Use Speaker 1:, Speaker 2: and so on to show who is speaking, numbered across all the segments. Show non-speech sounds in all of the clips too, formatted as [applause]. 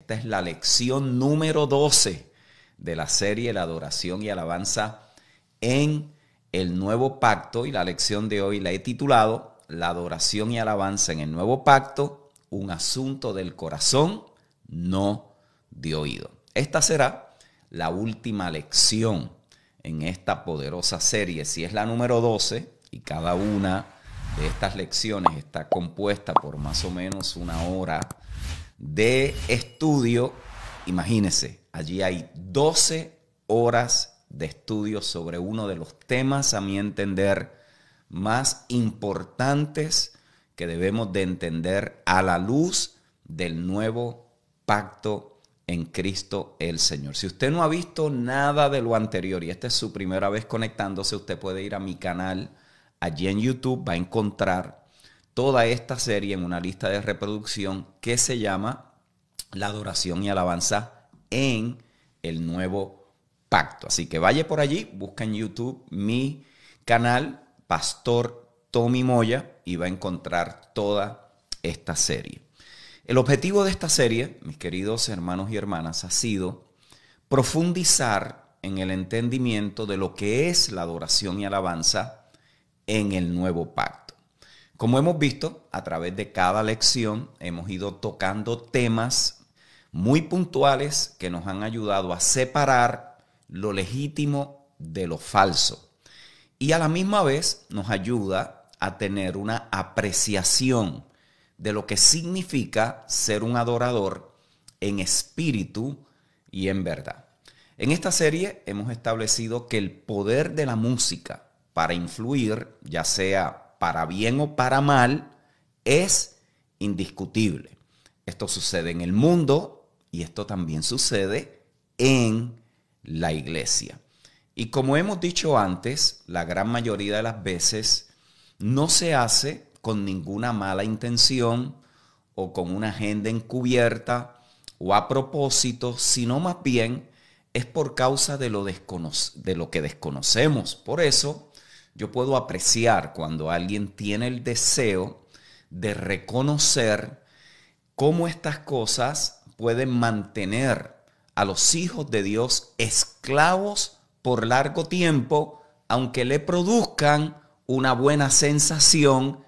Speaker 1: Esta es la lección número 12 de la serie La adoración y alabanza en el nuevo pacto y la lección de hoy la he titulado La adoración y alabanza en el nuevo pacto, un asunto del corazón, no de oído. Esta será la última lección en esta poderosa serie, si es la número 12 y cada una de estas lecciones está compuesta por más o menos una hora de estudio, imagínense, allí hay 12 horas de estudio sobre uno de los temas, a mi entender, más importantes que debemos de entender a la luz del nuevo pacto en Cristo el Señor. Si usted no ha visto nada de lo anterior y esta es su primera vez conectándose, usted puede ir a mi canal allí en YouTube, va a encontrar toda esta serie en una lista de reproducción que se llama La adoración y alabanza en el nuevo pacto. Así que vaya por allí, busca en YouTube mi canal, Pastor Tommy Moya, y va a encontrar toda esta serie. El objetivo de esta serie, mis queridos hermanos y hermanas, ha sido profundizar en el entendimiento de lo que es la adoración y alabanza en el nuevo pacto. Como hemos visto, a través de cada lección hemos ido tocando temas muy puntuales que nos han ayudado a separar lo legítimo de lo falso. Y a la misma vez nos ayuda a tener una apreciación de lo que significa ser un adorador en espíritu y en verdad. En esta serie hemos establecido que el poder de la música para influir, ya sea para bien o para mal, es indiscutible. Esto sucede en el mundo y esto también sucede en la iglesia. Y como hemos dicho antes, la gran mayoría de las veces no se hace con ninguna mala intención o con una agenda encubierta o a propósito, sino más bien es por causa de lo, de lo que desconocemos. Por eso yo puedo apreciar cuando alguien tiene el deseo de reconocer cómo estas cosas pueden mantener a los hijos de Dios esclavos por largo tiempo, aunque le produzcan una buena sensación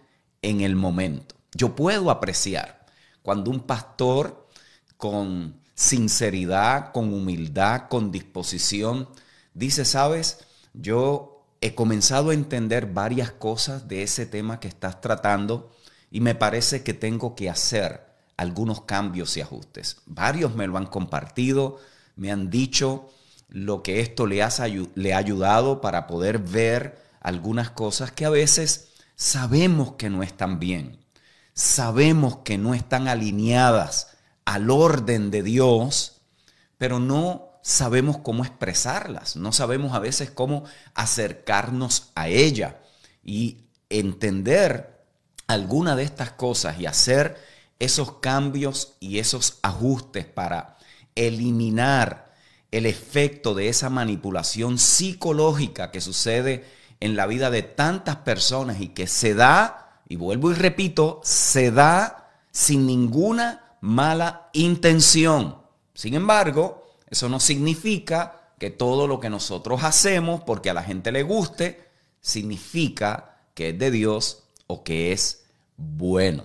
Speaker 1: en el momento. Yo puedo apreciar cuando un pastor con sinceridad, con humildad, con disposición, dice, sabes, yo he comenzado a entender varias cosas de ese tema que estás tratando y me parece que tengo que hacer algunos cambios y ajustes. Varios me lo han compartido, me han dicho lo que esto le, ha ayudado para poder ver algunas cosas que a veces sabemos que no están bien, sabemos que no están alineadas al orden de Dios, pero no sabemos cómo expresarlas, no sabemos a veces cómo acercarnos a ella y entender alguna de estas cosas y hacer esos cambios y esos ajustes para eliminar el efecto de esa manipulación psicológica que sucede en la vida de tantas personas y que se da, y vuelvo y repito, se da sin ninguna mala intención. Sin embargo, eso no significa que todo lo que nosotros hacemos porque a la gente le guste, significa que es de Dios o que es bueno.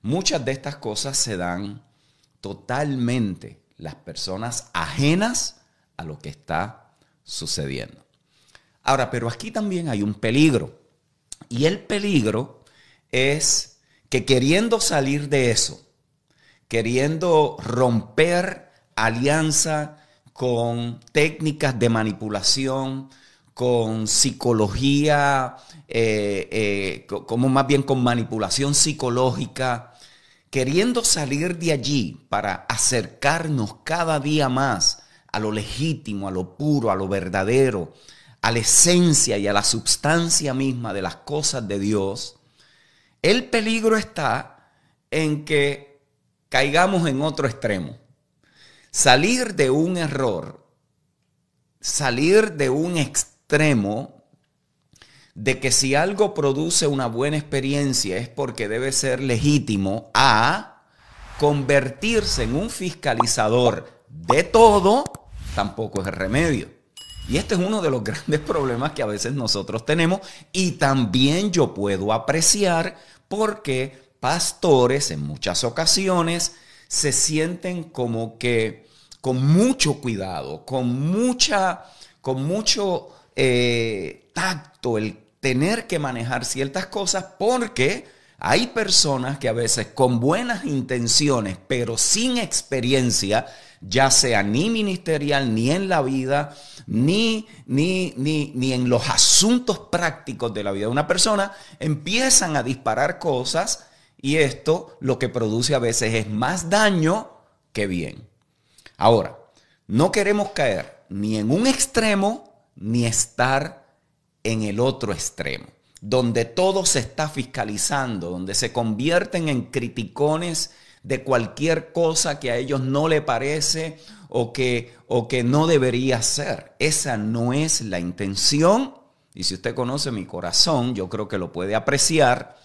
Speaker 1: Muchas de estas cosas se dan totalmente las personas ajenas a lo que está sucediendo. Ahora, pero aquí también hay un peligro. Y el peligro es que queriendo salir de eso, queriendo romper alianza con técnicas de manipulación, con psicología, eh, eh, como más bien con manipulación psicológica, queriendo salir de allí para acercarnos cada día más a lo legítimo, a lo puro, a lo verdadero, a la esencia y a la substancia misma de las cosas de Dios, el peligro está en que caigamos en otro extremo. Salir de un error, salir de un extremo de que si algo produce una buena experiencia es porque debe ser legítimo a convertirse en un fiscalizador de todo, tampoco es el remedio. Y este es uno de los [laughs] grandes problemas que a veces nosotros tenemos y también yo puedo apreciar porque pastores en muchas ocasiones se sienten como que con mucho cuidado, con mucha, con mucho eh, tacto el tener que manejar ciertas cosas porque hay personas que a veces con buenas intenciones, pero sin experiencia, ya sea ni ministerial, ni en la vida, ni, ni en los asuntos prácticos de la vida de una persona, empiezan a disparar cosas y esto lo que produce a veces es más daño que bien. Ahora, no queremos caer ni en un extremo ni estar en el otro extremo, donde todo se está fiscalizando, donde se convierten en criticones de cualquier cosa que a ellos no le parece o que, o que no debería ser. Esa no es la intención. Y si usted conoce mi corazón, yo creo que lo puede apreciar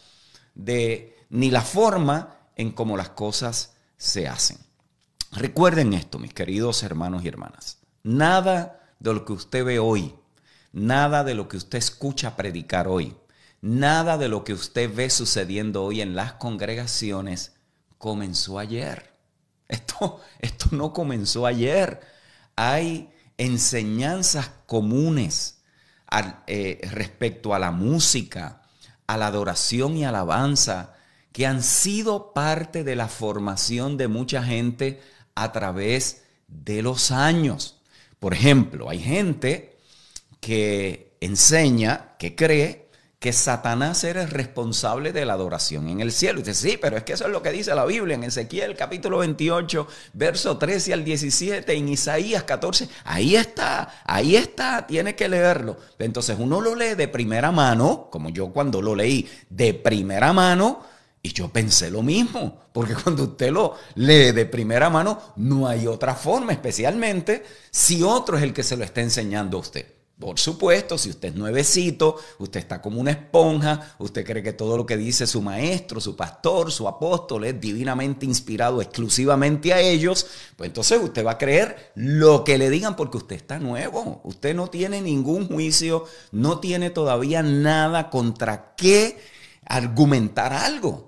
Speaker 1: de ni la forma en cómo las cosas se hacen. Recuerden esto, mis queridos hermanos y hermanas. Nada de lo que usted ve hoy, nada de lo que usted escucha predicar hoy, nada de lo que usted ve sucediendo hoy en las congregaciones comenzó ayer. [laughs] Esto, esto no comenzó ayer. Hay enseñanzas comunes eh, respecto a la música, a la adoración y alabanza, que han sido parte de la formación de mucha gente a través de los años. Por ejemplo, hay gente que enseña, que cree que Satanás era el responsable de la adoración en el cielo. Y dice, sí, pero es que eso es lo que dice la Biblia en Ezequiel capítulo 28, verso 13 al 17, en Isaías 14. Ahí está, ahí está, tiene que leerlo. Entonces uno lo lee de primera mano, como yo cuando lo leí, de primera mano, y yo pensé lo mismo, porque [laughs] cuando usted lo lee de primera mano, no hay otra forma, especialmente si otro es el que se lo está enseñando a usted. Por supuesto, si usted es nuevecito, usted está como una esponja, usted cree que todo lo que dice su maestro, su pastor, su apóstol es divinamente inspirado exclusivamente a ellos, pues entonces usted va a creer lo que le digan porque usted está nuevo, usted no tiene ningún juicio, no tiene todavía nada contra qué argumentar algo.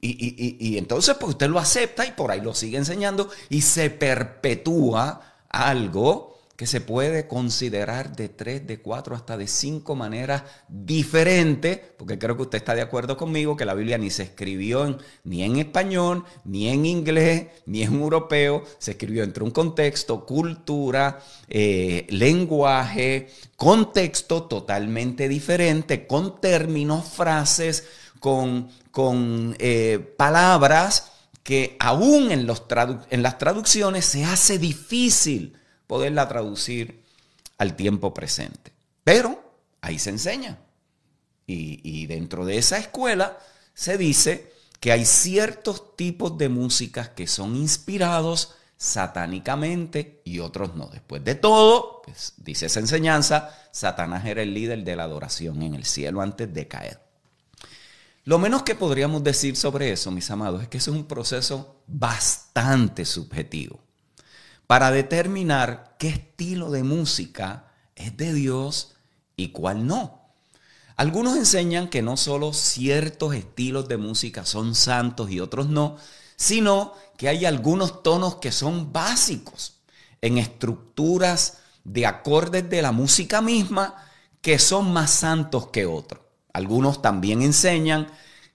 Speaker 1: Y, entonces pues usted lo acepta y por ahí lo sigue enseñando y se perpetúa algo que se puede considerar de tres, de cuatro, hasta de cinco maneras diferentes, porque creo que usted está de acuerdo conmigo que la Biblia ni se escribió ni en español, ni en inglés, ni en europeo, se escribió entre un contexto, cultura, eh, lenguaje, contexto totalmente diferente, con términos, frases, con, con eh, palabras que aún en, los en las traducciones se hace difícil poderla traducir al tiempo presente. Pero ahí se enseña. Y, dentro de esa escuela se dice que hay ciertos tipos de músicas que son inspirados satánicamente y otros no. Después de todo, pues, dice esa enseñanza, Satanás era el líder de la adoración en el cielo antes de caer. Lo menos que podríamos decir sobre eso, mis amados, es que es un proceso bastante subjetivo para determinar qué estilo de música es de Dios y cuál no. Algunos enseñan que no solo ciertos estilos de música son santos y otros no, sino que hay algunos tonos que son básicos en estructuras de acordes de la música misma que son más santos que otros. Algunos también enseñan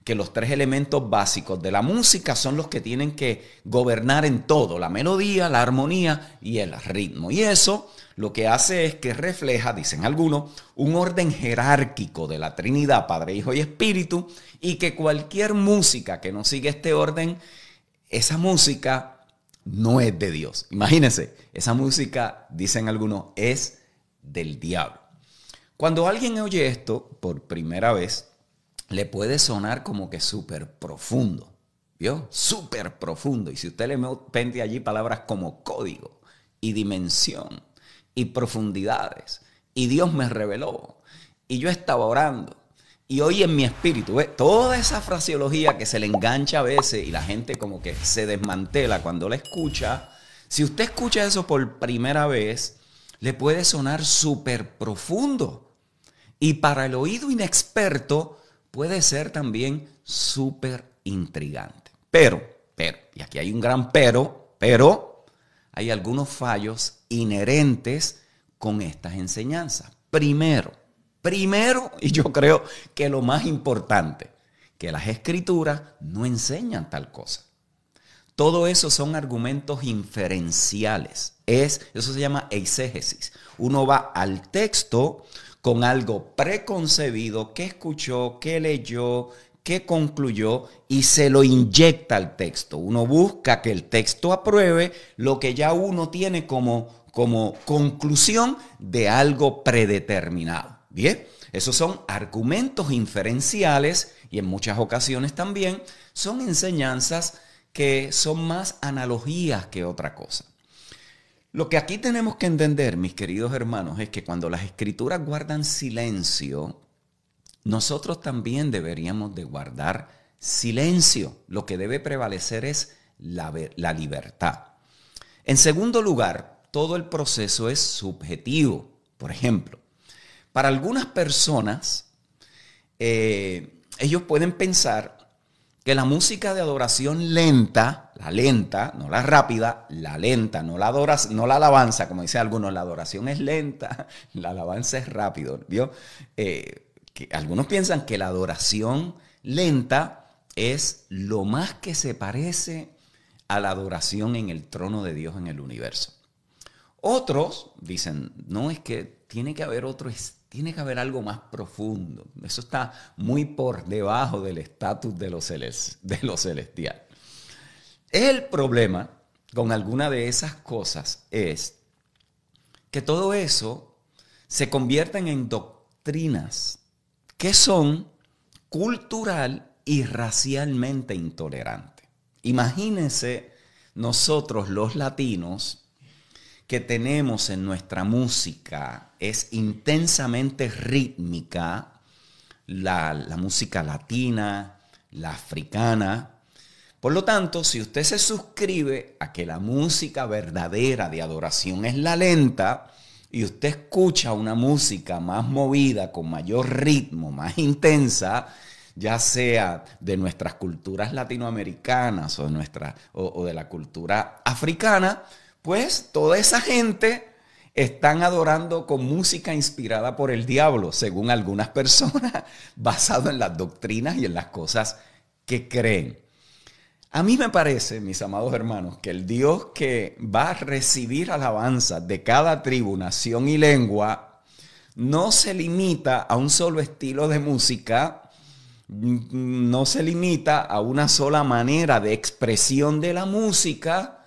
Speaker 1: que los tres elementos básicos de la música son los que tienen que gobernar en todo, la melodía, la armonía y el ritmo. Y eso lo que hace es que refleja, dicen algunos, un orden jerárquico de la Trinidad, Padre, Hijo y Espíritu, y que cualquier música que no sigue este orden, esa música no es de Dios. Imagínense, esa música, dicen algunos, es del diablo. Cuando alguien oye esto por primera vez, le puede sonar como que súper profundo, ¿vio? Súper profundo. Y si usted le pende allí palabras como código y dimensión y profundidades, y Dios me reveló, y yo estaba orando, y hoy en mi espíritu, ¿ves? toda esa fraseología que se le engancha a veces y la gente como que se desmantela cuando la escucha, si usted escucha eso por primera vez, le puede sonar súper profundo y para el oído inexperto puede ser también súper intrigante. Pero, pero, y aquí hay un gran pero, pero hay algunos fallos inherentes con estas enseñanzas. Primero, primero, y yo creo que lo más importante, que las escrituras no enseñan tal cosa. Todo eso son argumentos inferenciales. Es, eso se llama exégesis. Uno va al texto, con algo preconcebido que escuchó, que leyó, que concluyó y se lo inyecta al texto. Uno busca que el texto apruebe lo que ya uno tiene como, como conclusión de algo predeterminado. Bien, esos son argumentos inferenciales y en muchas ocasiones también son enseñanzas que son más analogías que otra cosa. Lo que aquí tenemos que entender, mis queridos hermanos, es que cuando las escrituras guardan silencio, nosotros también deberíamos de guardar silencio. Lo que debe prevalecer es la, libertad. En segundo lugar, todo el proceso es subjetivo. Por ejemplo, para algunas personas, eh, ellos pueden pensar que la música de adoración lenta la lenta, no la rápida, la lenta, no la, adoras, no la alabanza, como dicen algunos, la adoración es lenta, [laughs] la alabanza es rápido, eh, que algunos piensan que la adoración lenta es lo más que se parece a la adoración en el trono de Dios en el universo. Otros dicen, no, es que tiene que haber otro tiene que haber algo más profundo. Eso está muy por debajo del estatus de, los [laughs] de celestial. El problema con alguna de esas cosas es que todo eso se convierte en doctrinas que son cultural y racialmente intolerantes. Imagínense nosotros los latinos que tenemos en nuestra música, es intensamente rítmica, la música latina, la africana, por lo tanto, si usted se suscribe a que la música verdadera de adoración es la lenta y usted escucha una música más movida, con mayor ritmo, más intensa, ya sea de nuestras culturas latinoamericanas o de, nuestra, o, de la cultura africana, pues toda esa gente están adorando con música inspirada por el diablo, según algunas personas, [laughs] basado en las doctrinas y en las cosas que creen. A mí me parece, mis amados hermanos, que el Dios que va a recibir alabanza de cada tribu, nación y lengua, no se limita a un solo estilo de música, no se limita a una sola manera de expresión de la música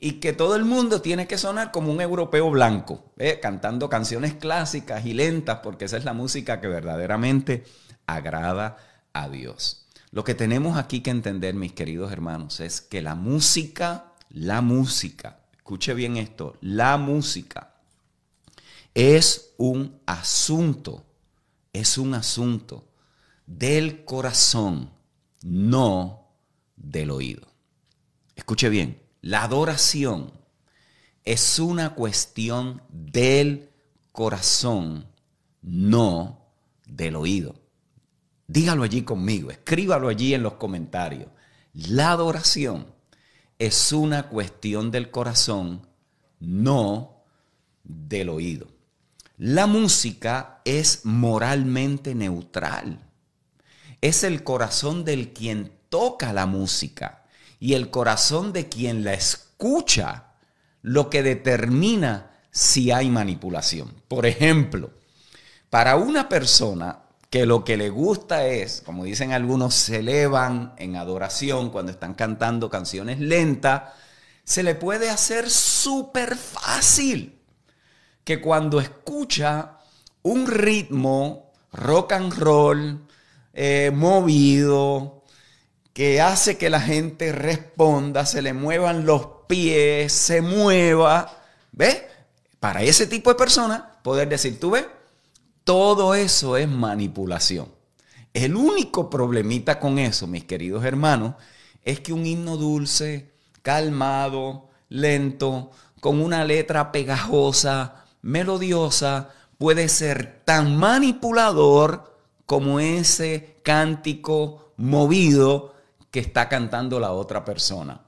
Speaker 1: y que todo el mundo tiene que sonar como un europeo blanco, ¿eh? cantando canciones clásicas y lentas, porque esa es la música que verdaderamente agrada a Dios. Lo que tenemos aquí que entender, mis queridos hermanos, es que la música, la música, escuche bien esto, la música es un asunto, es un asunto del corazón, no del oído. Escuche bien, la adoración es una cuestión del corazón, no del oído. Dígalo allí conmigo, escríbalo allí en los comentarios. La adoración es una cuestión del corazón, no del oído. La música es moralmente neutral. Es el corazón del quien toca la música y el corazón de quien la escucha lo que determina si hay manipulación. Por ejemplo, para una persona que lo que le gusta es, como dicen algunos, se elevan en adoración cuando están cantando canciones lentas, se le puede hacer súper fácil que cuando escucha un ritmo rock and roll eh, movido que hace que la gente responda, se le muevan los pies, se mueva, ¿ves? Para ese tipo de persona poder decir, tú ves, todo eso es manipulación. El único problemita con eso, mis queridos hermanos, es que un himno dulce, calmado, lento, con una letra pegajosa, melodiosa, puede ser tan manipulador como ese cántico movido que está cantando la otra persona.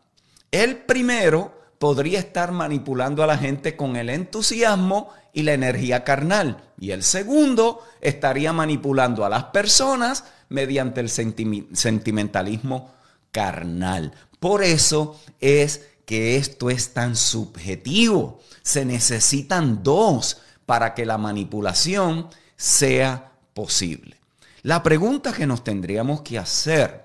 Speaker 1: El primero podría estar manipulando a la gente con el entusiasmo y la energía carnal. Y el segundo estaría manipulando a las personas mediante el sentimentalismo carnal. Por eso es que esto es tan subjetivo. Se necesitan dos para que la manipulación sea posible. La pregunta que nos tendríamos que hacer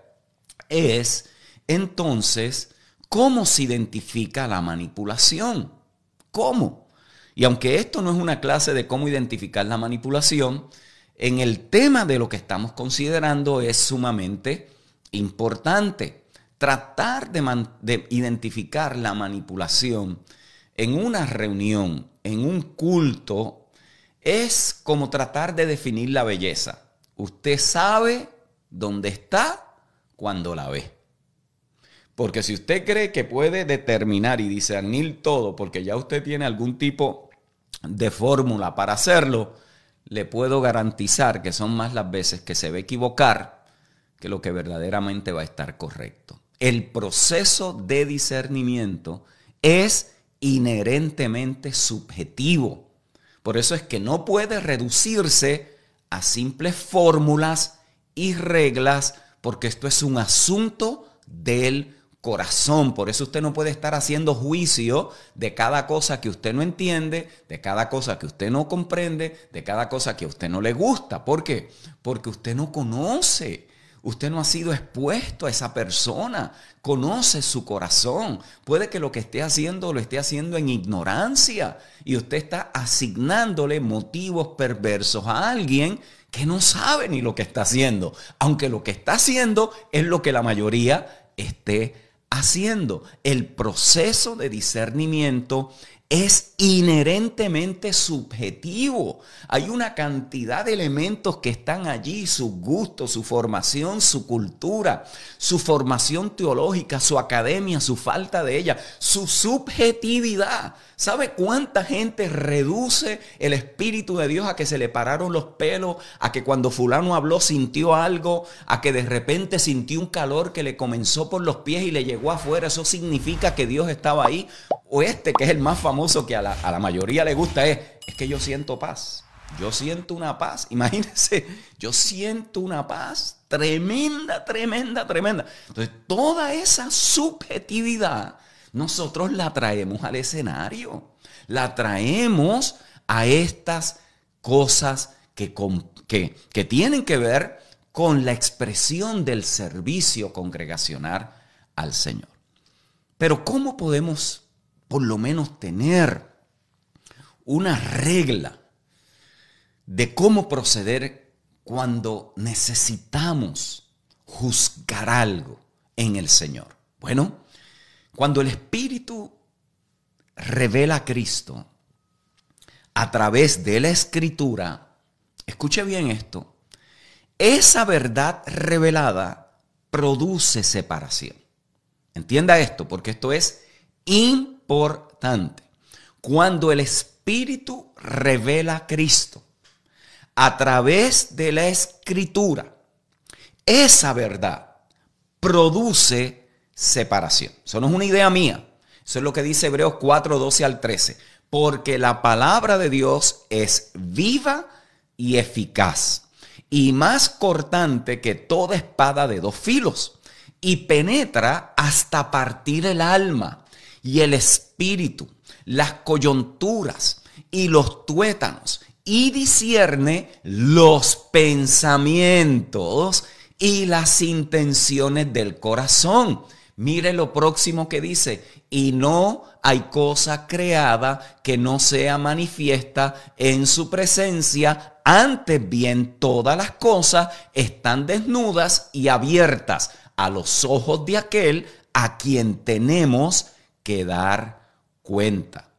Speaker 1: es, entonces, ¿cómo se identifica la manipulación? ¿Cómo? Y aunque esto no es una clase de cómo identificar la manipulación, en el tema de lo que estamos considerando es sumamente importante. Tratar de, identificar la manipulación en una reunión, en un culto, es como tratar de definir la belleza. Usted sabe dónde está cuando la ve. Porque si usted cree que puede determinar y discernir todo, porque ya usted tiene algún tipo de fórmula para hacerlo, le puedo garantizar que son más las veces que se va a equivocar que lo que verdaderamente va a estar correcto. El proceso de discernimiento es inherentemente subjetivo. Por eso es que no puede reducirse a simples fórmulas y reglas, porque esto es un asunto del corazón. Por eso usted no puede estar haciendo juicio de cada cosa que usted no entiende, de cada cosa que usted no comprende, de cada cosa que a usted no le gusta. ¿Por qué? Porque usted no conoce. Usted no ha sido expuesto a esa persona, conoce su corazón. Puede que lo que esté haciendo lo esté haciendo en ignorancia y usted está asignándole motivos perversos a alguien que no sabe ni lo que está haciendo, aunque lo que está haciendo es lo que la mayoría esté haciendo. El proceso de discernimiento es inherentemente subjetivo. Hay una cantidad de elementos que están allí, su gusto, su formación, su cultura, su formación teológica, su academia, su falta de ella, su subjetividad. ¿Sabe cuánta gente reduce el Espíritu de Dios a que se le pararon los pelos, a que cuando fulano habló sintió algo, a que de repente sintió un calor que le comenzó por los pies y le llegó afuera? Eso significa que Dios estaba ahí. O este, que es el más famoso que a la, a la mayoría le gusta, es, es que yo siento paz. Yo siento una paz, [laughs] imagínense, yo siento una paz tremenda, tremenda, tremenda. Entonces, toda esa subjetividad nosotros la traemos al escenario, la traemos a estas cosas que, tienen que ver con la expresión del servicio congregacional al Señor. Pero ¿cómo podemos por lo menos tener una regla de cómo proceder cuando necesitamos juzgar algo en el Señor? Bueno, cuando el Espíritu revela a Cristo a través de la Escritura, escuche bien esto, esa verdad revelada produce separación. Entienda esto, porque esto es importante. Cuando el Espíritu revela a Cristo a través de la Escritura, esa verdad produce separación. Eso no es una idea mía. Eso es lo que dice Hebreos 4, 12 al 13. Porque la palabra de Dios es viva y eficaz y más cortante que toda espada de dos filos y penetra hasta partir el alma y el espíritu, las coyunturas y los tuétanos y discierne los pensamientos y las intenciones del corazón. Mire lo próximo que dice, y no hay cosa creada que no sea manifiesta en su presencia, antes bien todas las cosas están desnudas y abiertas a los ojos de aquel a quien tenemos que dar cuenta.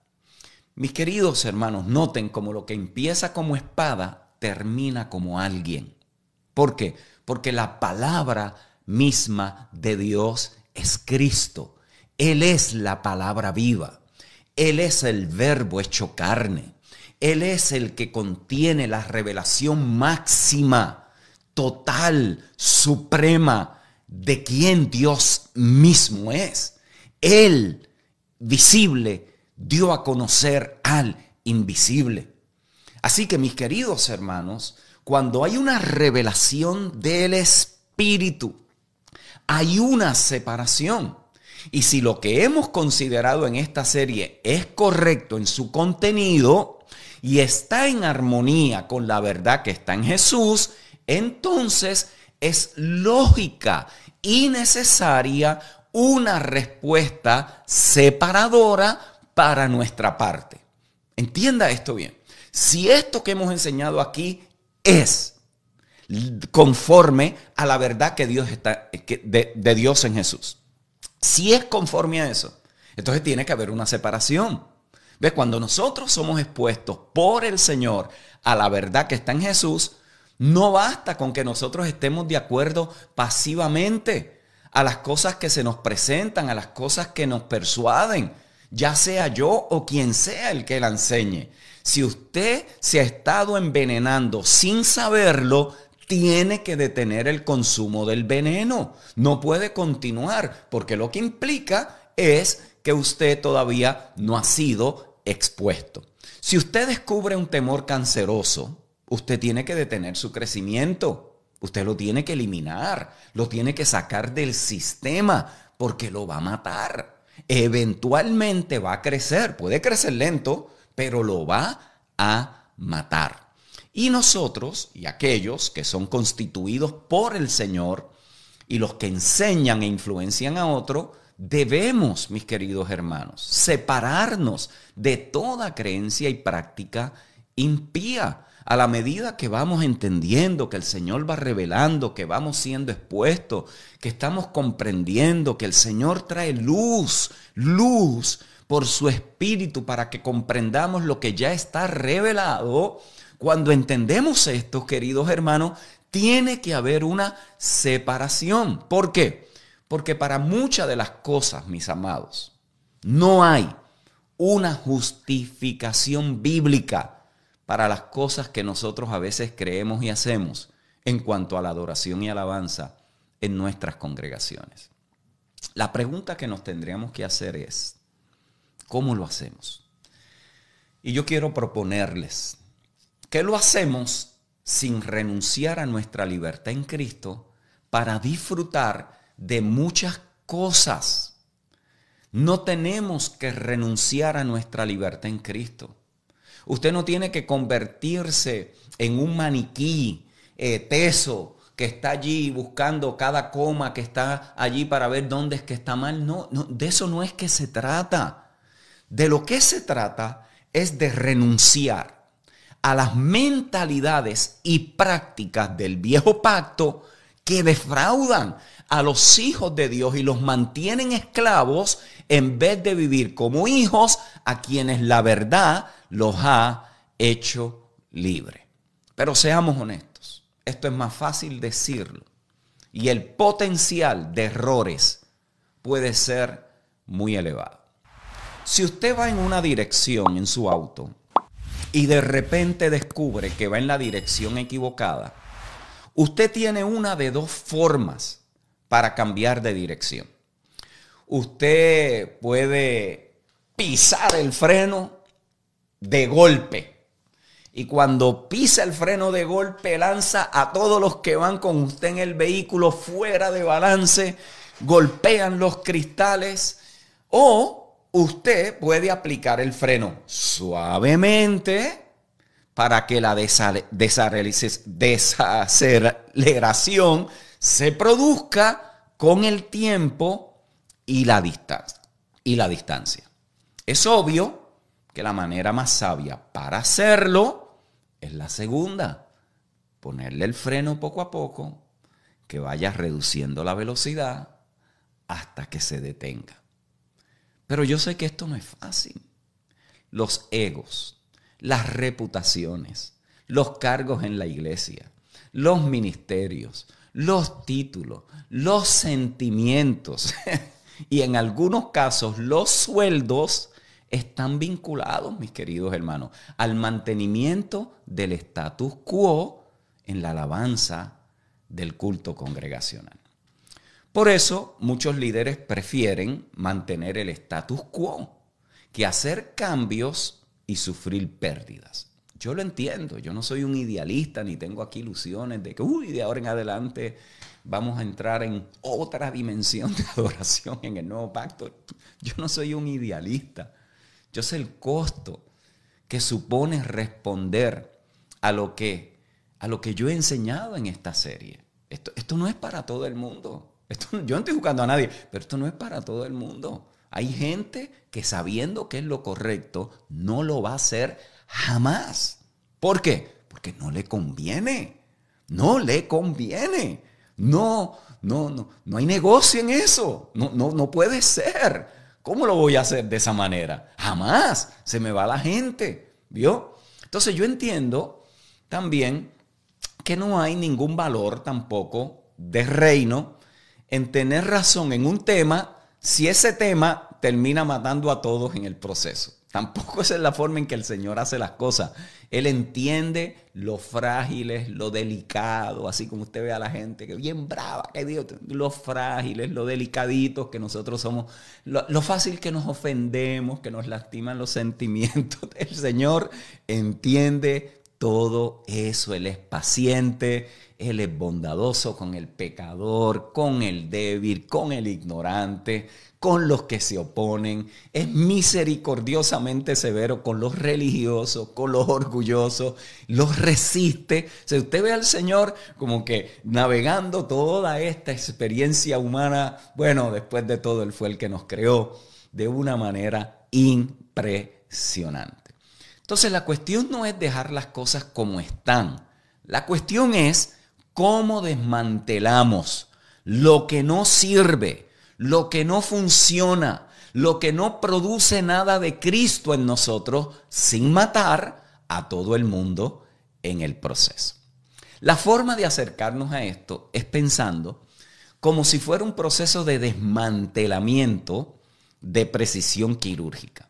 Speaker 1: Mis queridos hermanos, noten como lo que empieza como espada termina como alguien. ¿Por qué? Porque la palabra misma de Dios es Cristo. Él es la palabra viva. Él es el verbo hecho carne. Él es el que contiene la revelación máxima, total, suprema de quien Dios mismo es. Él, visible, dio a conocer al invisible. Así que mis queridos hermanos, cuando hay una revelación del Espíritu, hay una separación. Y si lo que hemos considerado en esta serie es correcto en su contenido y está en armonía con la verdad que está en Jesús, entonces es lógica y necesaria una respuesta separadora para nuestra parte. Entienda esto bien. Si esto que hemos enseñado aquí es conforme a la verdad que Dios está, de, Dios en Jesús. Si es conforme a eso, entonces tiene que haber una separación. Cuando nosotros somos expuestos por el Señor a la verdad que está en Jesús, no basta con que nosotros estemos de acuerdo pasivamente a las cosas que se nos presentan, a las cosas que nos persuaden, ya sea yo o quien sea el que la enseñe. Si usted se ha estado envenenando sin saberlo, tiene que detener el consumo del veneno. No puede continuar, porque lo que implica es que usted todavía no ha sido expuesto. Si usted descubre un temor canceroso, usted tiene que detener su crecimiento. Usted lo tiene que eliminar, lo tiene que sacar del sistema, porque lo va a matar. Eventualmente va a crecer, puede crecer lento, pero lo va a matar. Y nosotros y aquellos que son constituidos por el Señor y los que enseñan e influencian a otro, debemos, mis queridos hermanos, separarnos de toda creencia y práctica impía. A la medida que vamos entendiendo, que el Señor va revelando, que vamos siendo expuestos, que estamos comprendiendo, que el Señor trae luz, luz por su espíritu para que comprendamos lo que ya está revelado, cuando entendemos esto, queridos hermanos, tiene que haber una separación. ¿Por qué? Porque para muchas de las cosas, mis amados, no hay una justificación bíblica para las cosas que nosotros a veces creemos y hacemos en cuanto a la adoración y alabanza en nuestras congregaciones. La pregunta que nos tendríamos que hacer es, ¿cómo lo hacemos? Y yo quiero proponerles ¿Qué lo hacemos sin renunciar a nuestra libertad en Cristo para disfrutar de muchas cosas. No tenemos que renunciar a nuestra libertad en Cristo. Usted no tiene que convertirse en un maniquí eh, teso que está allí buscando cada coma que está allí para ver dónde es que está mal. no, de eso no es que se trata. De lo que se trata es de renunciar a las mentalidades y prácticas del viejo pacto que defraudan a los hijos de Dios y los mantienen esclavos en vez de vivir como hijos a quienes la verdad los ha hecho libre. Pero seamos honestos, esto es más fácil decirlo y el potencial de errores puede ser muy elevado. Si usted va en una dirección en su auto y de repente descubre que va en la dirección equivocada, usted tiene una de dos formas para cambiar de dirección. Usted puede pisar el freno de golpe. Y cuando pisa el freno de golpe, lanza a todos los que van con usted en el vehículo fuera de balance, golpean los cristales. O usted puede aplicar el freno suavemente para que la desaceleración se produzca con el tiempo y la, distancia, y la distancia. Es obvio que la manera más sabia para hacerlo es la segunda, ponerle el freno poco a poco, que vaya reduciendo la velocidad hasta que se detenga. Pero yo sé que esto no es fácil. Los egos, las reputaciones, los cargos en la iglesia, los ministerios, los títulos, los sentimientos [laughs] y en algunos casos los sueldos están vinculados, mis queridos hermanos, al mantenimiento del status quo en la alabanza del culto congregacional. Por eso muchos líderes prefieren mantener el status quo que hacer cambios y sufrir pérdidas. Yo lo entiendo, yo no soy un idealista ni tengo aquí ilusiones de que, uy, de ahora en adelante vamos a entrar en otra dimensión de adoración en el nuevo pacto. Yo no soy un idealista, yo sé el costo que supone responder a lo que, a lo que yo he enseñado en esta serie. esto no es para todo el mundo yo no estoy juzgando a nadie, pero esto no es para todo el mundo. Hay gente que sabiendo que es lo correcto, no lo va a hacer jamás. ¿Por qué? Porque no le conviene. No le conviene. No, no, no, no hay negocio en eso. No, no, no puede ser. ¿Cómo lo voy a hacer de esa manera? Jamás. Se me va la gente. ¿Vio? Entonces yo entiendo también que no hay ningún valor tampoco de reino en tener razón en un tema si ese tema termina matando a todos en el proceso. [laughs] Tampoco esa es la forma en que el Señor hace las cosas. Él entiende lo frágiles, lo delicado, así como usted ve a la gente que bien brava, que Dios, lo frágiles, lo delicaditos que nosotros somos, lo, lo fácil que nos ofendemos, que nos lastiman los [laughs] sentimientos. El Señor entiende todo eso. Él es paciente, Él es bondadoso con el pecador, con el débil, con el ignorante, con los que se oponen. Es misericordiosamente severo con los religiosos, con los orgullosos, los resiste. Si usted ve al Señor como que navegando toda esta experiencia humana. Bueno, después de todo, Él fue el que nos creó de una manera impresionante. Entonces la cuestión no es dejar las cosas como están. La cuestión es cómo desmantelamos lo que no sirve, lo que no funciona, lo que no produce nada de Cristo en nosotros sin matar a todo el mundo en el proceso. La forma de acercarnos a esto es pensando como si fuera un proceso de desmantelamiento de precisión quirúrgica.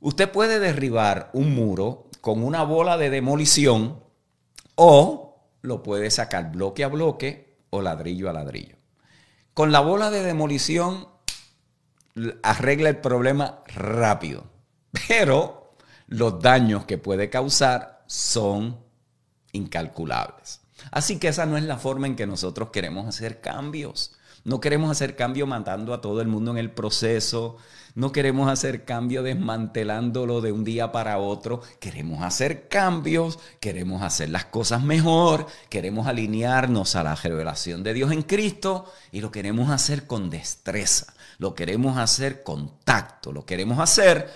Speaker 1: Usted puede derribar un muro con una bola de demolición o lo puede sacar bloque a bloque o ladrillo a ladrillo. Con la bola de demolición arregla el problema rápido, pero los daños que puede causar son incalculables. Así que esa no es la forma en que nosotros queremos hacer cambios. No queremos hacer cambio mandando a todo el mundo en el proceso. No queremos hacer cambio desmantelándolo de un día para otro. Queremos hacer cambios, queremos hacer las cosas mejor, queremos alinearnos a la revelación de Dios en Cristo y lo queremos hacer con destreza, lo queremos hacer con tacto, lo queremos hacer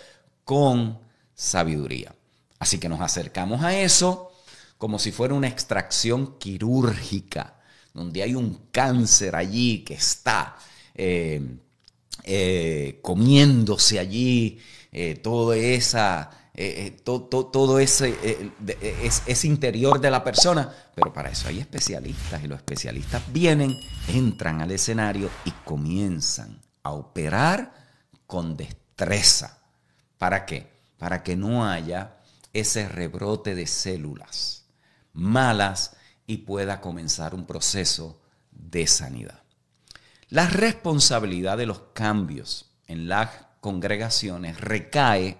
Speaker 1: con sabiduría. Así que nos acercamos a eso como si fuera una extracción quirúrgica donde hay un cáncer allí que está eh, eh, comiéndose allí eh, todo esa... todo ese, es, ese interior de la persona, pero para eso hay especialistas y los especialistas vienen, entran al escenario y comienzan a operar con destreza. ¿Para qué? Para que no haya ese rebrote de células malas y pueda comenzar un proceso de sanidad. La responsabilidad de los cambios en las congregaciones recae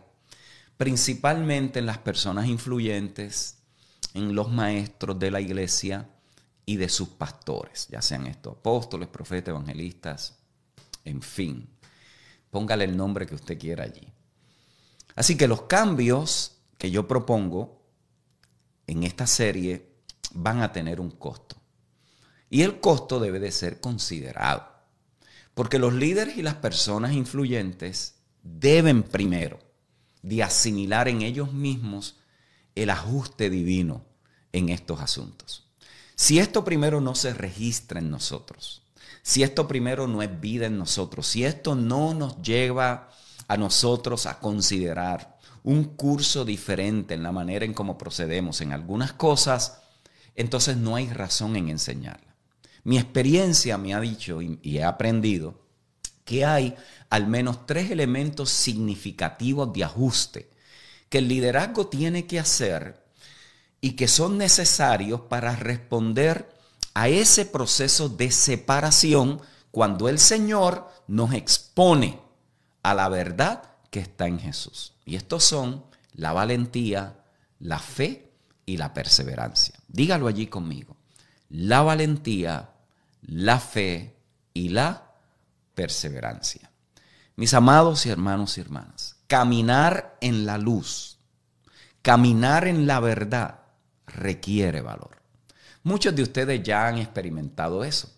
Speaker 1: principalmente en las personas influyentes, en los maestros de la iglesia y de sus pastores, ya sean estos apóstoles, profetas, evangelistas, en fin. Póngale el nombre que usted quiera allí. Así que los cambios que yo propongo en esta serie van a tener un costo. Y el costo debe de ser considerado. Porque los líderes y las personas influyentes deben primero de asimilar en ellos mismos el ajuste divino en estos asuntos. Si esto primero no se registra en nosotros, si esto primero no es vida en nosotros, si esto no nos lleva a nosotros a considerar un curso diferente en la manera en cómo procedemos en algunas cosas, entonces no hay razón en enseñarla. Mi experiencia me ha dicho y, he aprendido que hay al menos tres elementos significativos de ajuste que el liderazgo tiene que hacer y que son necesarios para responder a ese proceso de separación cuando el Señor nos expone a la verdad que está en Jesús. Y estos son la valentía, la fe, y la perseverancia. Dígalo allí conmigo. La valentía, la fe y la perseverancia. Mis amados y hermanos y hermanas, caminar en la luz, caminar en la verdad requiere valor. Muchos de ustedes ya han experimentado eso.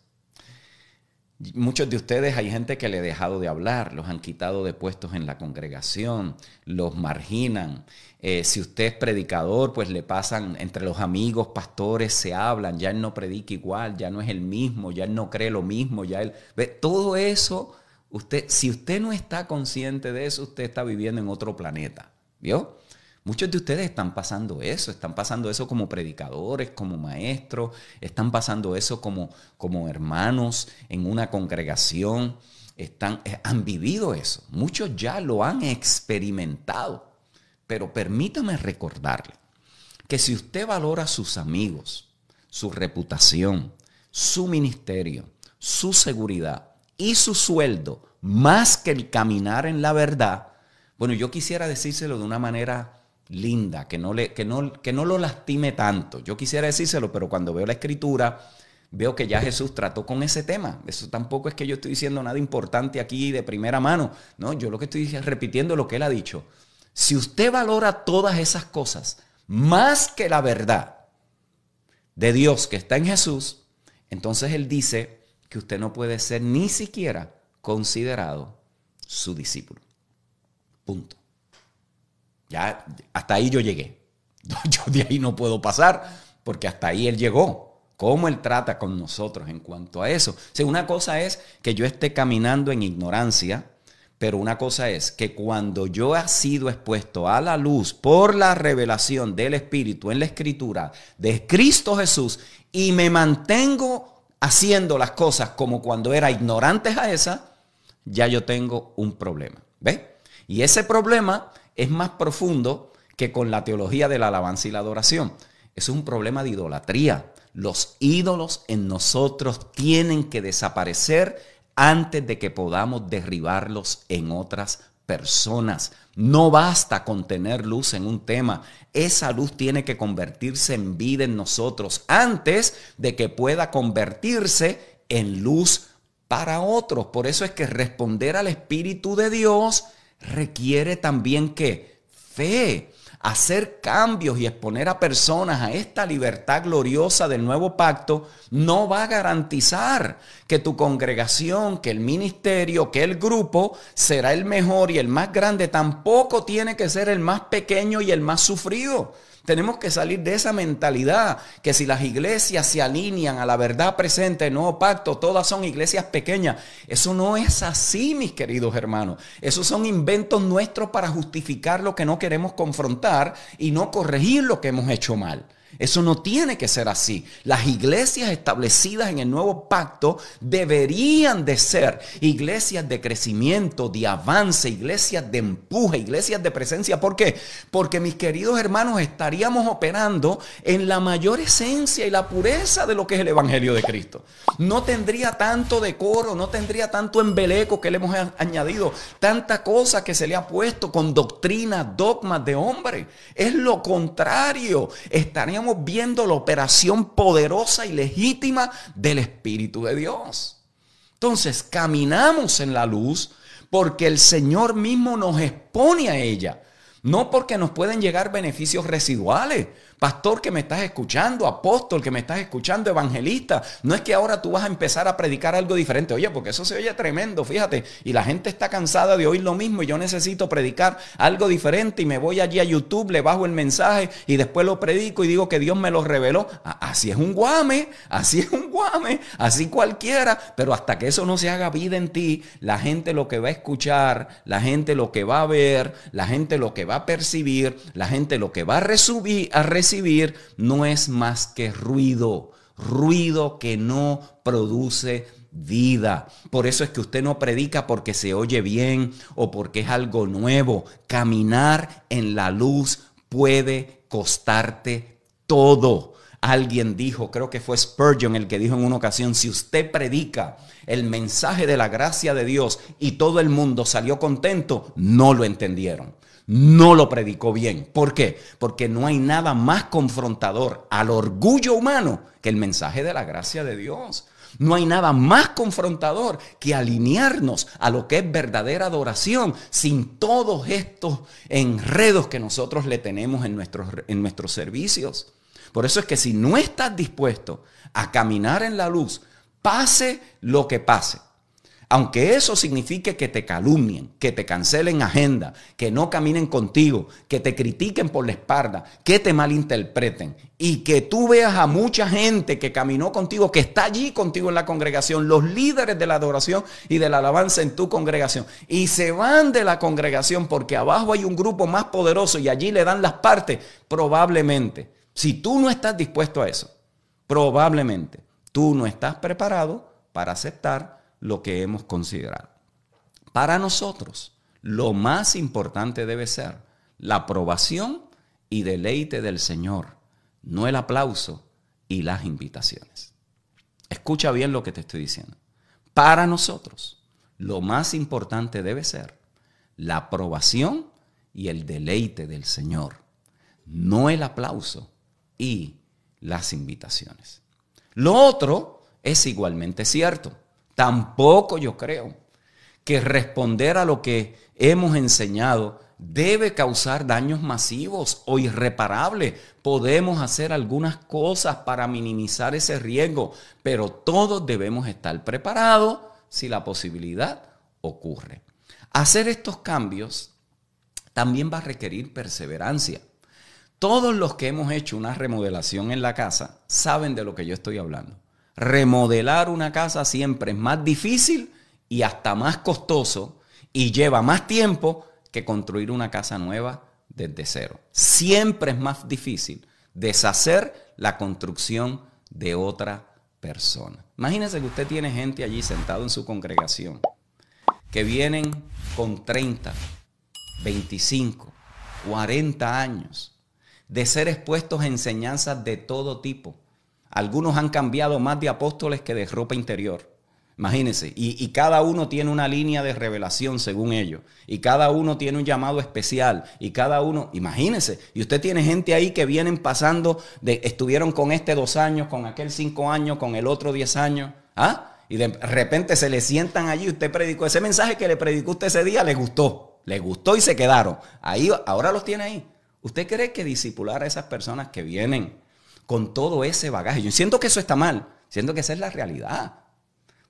Speaker 1: Muchos de ustedes hay gente que le ha dejado de hablar, los han quitado de puestos en la congregación, los marginan. Eh, si usted es predicador, pues le pasan entre los amigos, pastores, se hablan, ya él no predica igual, ya no es el mismo, ya él no cree lo mismo, ya él... todo eso, usted, si usted no está consciente de eso, usted está viviendo en otro planeta, ¿vio? Muchos de ustedes están pasando eso, están pasando eso como predicadores, como maestros, están pasando eso como, como hermanos en una congregación, están, eh, han vivido eso. Muchos ya lo han experimentado. Pero permítame recordarle que si usted valora a sus amigos, su reputación, su ministerio, su seguridad y su sueldo, más que el caminar en la verdad, bueno, yo quisiera decírselo de una manera linda, que no, le, que, no, que no lo lastime tanto. Yo quisiera decírselo, pero cuando veo la escritura, veo que ya Jesús trató con ese tema. Eso tampoco es que yo estoy diciendo nada importante aquí de primera mano. No, yo lo que estoy diciendo es repitiendo lo que él ha dicho. Si usted valora todas esas cosas más que la verdad de Dios que está en Jesús, entonces él dice que usted no puede ser ni siquiera considerado su discípulo. Punto. Ya hasta ahí yo llegué. [laughs] Yo de ahí no puedo pasar porque hasta ahí él llegó. Cómo él trata con nosotros en cuanto a eso. O sea, una cosa es que yo esté caminando en ignorancia, pero una cosa es que cuando yo he sido expuesto a la luz por la revelación del Espíritu en la Escritura de Cristo Jesús y me mantengo haciendo las cosas como cuando era ignorante a esa, ya yo tengo un problema. ¿Ves? Y ese problema es más profundo que con la teología de la alabanza y la adoración. es un problema de idolatría. Los ídolos en nosotros tienen que desaparecer antes de que podamos derribarlos en otras personas. No basta con tener luz en un tema. Esa luz tiene que convertirse en vida en nosotros antes de que pueda convertirse en luz para otros. Por eso es que responder al Espíritu de Dios requiere también que fe, hacer cambios y exponer a personas a esta libertad gloriosa del nuevo pacto no va a garantizar que tu congregación, que el ministerio, que el grupo será el mejor y el más grande. Tampoco tiene que ser el más pequeño y el más sufrido. Tenemos que salir de esa mentalidad que si las iglesias se alinean a la verdad presente, no pacto, todas son iglesias pequeñas. Eso no es así, mis queridos hermanos. Esos son inventos nuestros para justificar lo que no queremos confrontar y no corregir lo que hemos hecho mal. Eso no tiene que ser así. Las iglesias establecidas en el nuevo pacto deberían de ser iglesias de crecimiento, de avance, iglesias de empuje, iglesias de presencia. ¿Por qué? Porque mis queridos hermanos estaríamos operando en la mayor esencia y la pureza de lo que es el Evangelio de Cristo. No tendría tanto decoro, no tendría tanto embeleco que le hemos añadido, tanta cosa que se le ha puesto con doctrina dogmas de hombre. Es lo contrario. Estaríamos viendo la operación poderosa y legítima del Espíritu de Dios. Entonces, caminamos en la luz porque el Señor mismo nos expone a ella. No porque nos pueden llegar beneficios residuales, Pastor que me estás escuchando, apóstol que me estás escuchando, evangelista. No es que ahora tú vas a empezar a predicar algo diferente. Oye, porque eso se oye tremendo, fíjate. Y la gente está cansada de oír lo mismo y yo necesito predicar algo diferente y me voy allí a YouTube, le bajo el mensaje y después lo predico y digo que Dios me lo reveló. Así es un guame, así es un guame, así cualquiera. Pero hasta que eso no se haga vida en ti, la gente lo que va a escuchar, la gente lo que va a ver, la gente lo que va a percibir, la gente lo que va a, a recibir no es más que ruido, ruido que no produce vida. Por eso es que usted no predica porque se oye bien o porque es algo nuevo. Caminar en la luz puede costarte todo. Alguien dijo, creo que fue Spurgeon el que dijo en una ocasión, si usted predica el mensaje de la gracia de Dios y todo el mundo salió contento, no lo entendieron no lo predicó bien. ¿Por qué? Porque no hay nada más confrontador al orgullo humano que el mensaje de la gracia de Dios. No hay nada más confrontador que alinearnos a lo que es verdadera adoración sin todos estos enredos que nosotros le tenemos en nuestros, en nuestros servicios. Por eso es que si no estás dispuesto a caminar en la luz, pase lo que pase, aunque eso signifique que te calumnien, que te cancelen agenda, que no caminen contigo, que te critiquen por la espalda, que te malinterpreten y que tú veas a mucha gente que caminó contigo, que está allí contigo en la congregación, los líderes de la adoración y de la alabanza en tu congregación y se van de la congregación porque abajo hay un grupo más poderoso y allí le dan las partes, probablemente, si tú no estás dispuesto a eso, probablemente tú no estás preparado para aceptar lo que hemos considerado. Para nosotros, lo más importante debe ser la aprobación y deleite del Señor, no el aplauso y las invitaciones. Escucha bien lo que te estoy diciendo. Para nosotros, lo más importante debe ser la aprobación y el deleite del Señor, no el aplauso y las invitaciones. Lo otro es igualmente cierto Tampoco yo creo que responder a lo que hemos enseñado debe causar daños masivos o irreparables. Podemos hacer algunas cosas para minimizar ese riesgo, pero todos debemos estar preparados si la posibilidad ocurre. Hacer estos cambios también va a requerir perseverancia. Todos los que hemos hecho una remodelación en la casa saben de lo que yo estoy hablando remodelar una casa siempre es más difícil y hasta más costoso y lleva más tiempo que construir una casa nueva desde cero. Siempre es más difícil deshacer la construcción de otra persona. Imagínense que usted tiene gente allí sentado en su congregación que vienen con 30, 25, 40 años de ser expuestos a enseñanzas de todo tipo algunos han cambiado más de apóstoles que de ropa interior. Imagínense, y, cada uno tiene una línea de revelación según ellos, y cada uno tiene un llamado especial, y cada uno, imagínense, y usted tiene gente ahí que vienen pasando, de, estuvieron con este dos años, con aquel cinco años, con el otro diez años, ¿ah? Y de repente se le sientan allí, usted predicó, ese mensaje que le predicó usted ese día le gustó, le gustó y se quedaron. Ahí, ahora los tiene ahí. ¿Usted cree que disipular a esas personas que vienen? con todo ese bagaje. Yo siento que eso está mal, siento que esa es la realidad.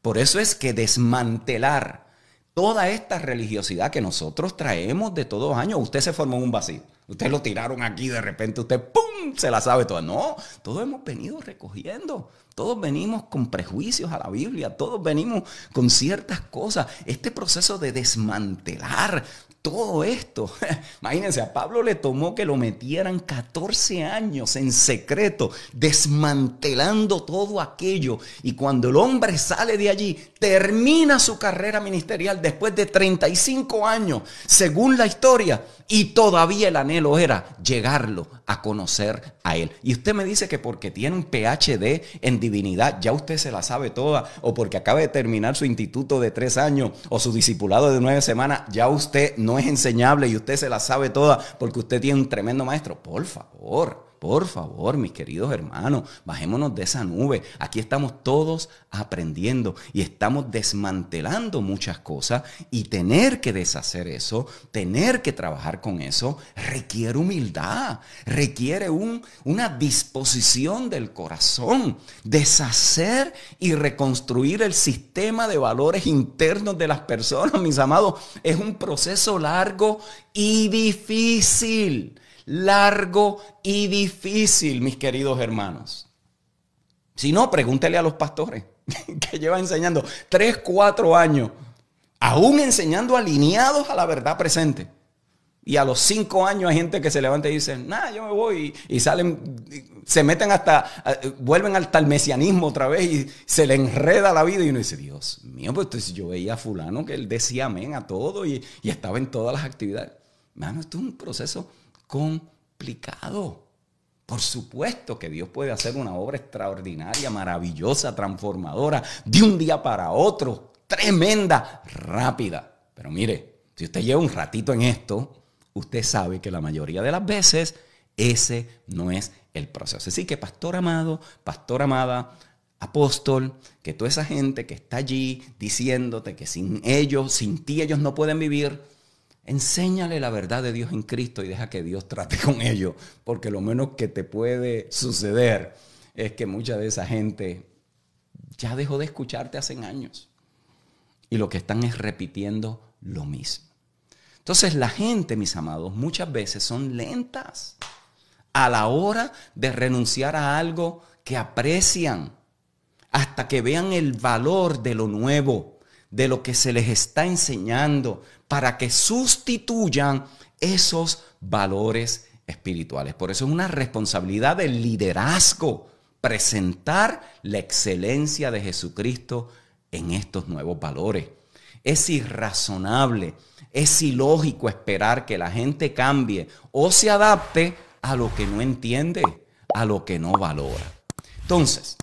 Speaker 1: Por eso es que desmantelar toda esta religiosidad que nosotros traemos de todos los años, usted se formó un vacío, usted lo tiraron aquí de repente usted ¡pum! se la sabe toda. No, todos hemos venido recogiendo, todos venimos con prejuicios a la Biblia, todos venimos con ciertas cosas. Este proceso de desmantelar todo esto. [laughs] Imagínense, a Pablo le tomó que lo metieran 14 años en secreto, desmantelando todo aquello. Y cuando el hombre sale de allí, termina su carrera ministerial después de 35 años, según la historia, y todavía el anhelo era llegarlo a conocer a él. Y usted me dice que porque tiene un PhD en divinidad, ya usted se la sabe toda, o porque acaba de terminar su instituto de tres años o su discipulado de nueve semanas, ya usted no es enseñable y usted se la sabe toda porque usted tiene un tremendo maestro. Por favor. Por favor, mis queridos hermanos, bajémonos de esa nube. Aquí estamos todos aprendiendo y estamos desmantelando muchas cosas y tener que deshacer eso, tener que trabajar con eso, requiere humildad, requiere un, una disposición del corazón, deshacer y reconstruir el sistema de valores internos de las personas, mis amados. Es un proceso largo y difícil largo y difícil, mis queridos hermanos. Si no, pregúntele a los pastores [laughs] que llevan enseñando 3, 4 años, aún enseñando alineados a la verdad presente. Y a los 5 años hay gente que se levanta y dice, nada yo me voy. Y, salen, se meten hasta, eh, vuelven al el mesianismo otra vez y se le enreda la vida. Y uno dice, Dios mío, pues, pues yo veía a fulano que él decía amén a todo y, y estaba en todas las actividades. Mano, esto es un proceso complicado. Por supuesto que Dios puede hacer una obra extraordinaria, maravillosa, transformadora, de un día para otro, tremenda, rápida. Pero mire, si usted lleva un ratito en esto, usted sabe que la mayoría de las veces ese no es el proceso. Así que, pastor amado, pastor amada, apóstol, que toda esa gente que está allí diciéndote que sin ellos, sin ti ellos no pueden vivir, Enséñale la verdad de Dios en Cristo y deja que Dios trate con ellos, porque lo menos que te puede suceder es que mucha de esa gente ya dejó de escucharte hace años y lo que están es repitiendo lo mismo. Entonces la gente, mis amados, muchas veces son lentas a la hora de renunciar a algo que aprecian hasta que vean el valor de lo nuevo de lo que se les está enseñando para que sustituyan esos valores espirituales. Por eso es una responsabilidad del liderazgo presentar la excelencia de Jesucristo en estos nuevos valores. Es irrazonable, es ilógico esperar que la gente cambie o se adapte a lo que no entiende, a lo que no valora. Entonces,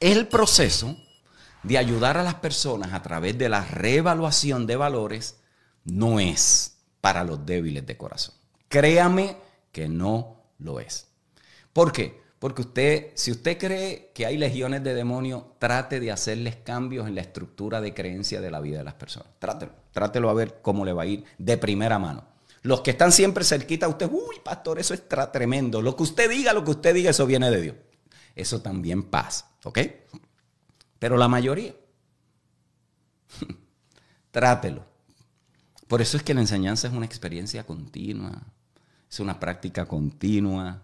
Speaker 1: el proceso de ayudar a las personas a través de la reevaluación de valores no es para los débiles de corazón. Créame que no lo es. ¿Por qué? Porque usted, si usted cree que hay legiones de demonios, trate de hacerles cambios en la estructura de creencia de la vida de las personas. Trátelo, trátelo a ver cómo le va a ir de primera mano. Los que están siempre cerquita a usted, uy, pastor, eso es tremendo. Lo que usted diga, lo que usted diga, eso viene de Dios. Eso también pasa, ¿ok? pero la mayoría. [laughs] Trátelo. Por eso es que la enseñanza es una experiencia continua, es una práctica continua,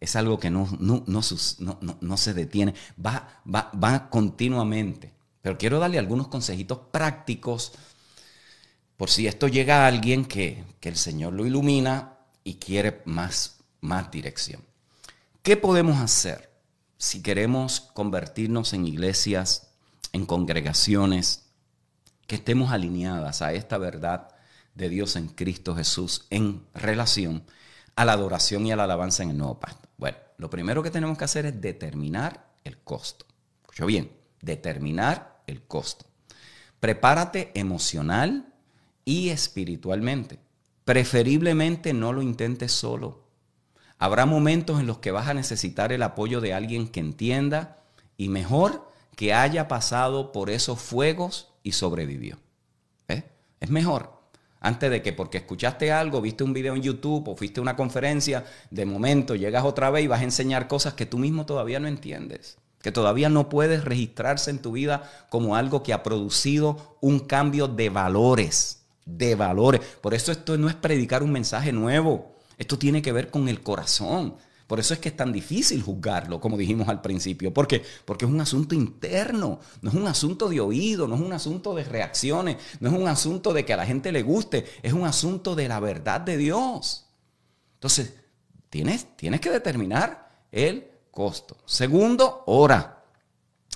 Speaker 1: es algo que no, no, se detiene, va, va, va continuamente. Pero quiero darle algunos consejitos prácticos por si esto llega a alguien que, que el Señor lo ilumina y quiere más, más dirección. ¿Qué podemos hacer? si queremos convertirnos en iglesias, en congregaciones, que estemos alineadas a esta verdad de Dios en Cristo Jesús en relación a la adoración y a la alabanza en el nuevo pacto. Bueno, lo primero que tenemos que hacer es determinar el costo. Escucho bien, determinar el costo. Prepárate emocional y espiritualmente. Preferiblemente no lo intentes solo. Habrá momentos en los que vas a necesitar el apoyo de alguien que entienda y mejor que haya pasado por esos fuegos y sobrevivió. ¿eh? Es mejor. Antes de que porque escuchaste algo, viste un video en YouTube o fuiste a una conferencia, de momento llegas otra vez y vas a enseñar cosas que tú mismo todavía no entiendes, que todavía no puedes registrarse en tu vida como algo que ha producido un cambio de valores, de valores. Por eso esto no es predicar un mensaje nuevo. Esto tiene que ver con el corazón. Por eso es que es tan difícil juzgarlo, como dijimos al principio. ¿Por qué? Porque es un asunto interno, no es un asunto de oído, no es un asunto de reacciones, no es un asunto de que a la gente le guste, es un asunto de la verdad de Dios. Entonces, tienes, tienes que determinar el costo. Segundo, ora.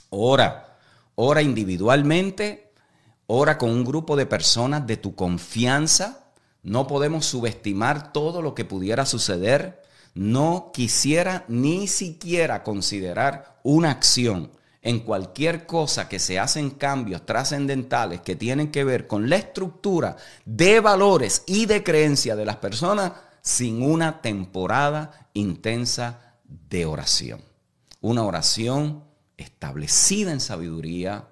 Speaker 1: Ora. Ora individualmente, ora con un grupo de personas de tu confianza no podemos subestimar todo lo que pudiera suceder. No quisiera ni siquiera considerar una acción en cualquier cosa que se hacen cambios trascendentales que tienen que ver con la estructura de valores y de creencias de las personas sin una temporada intensa de oración. Una oración establecida en sabiduría,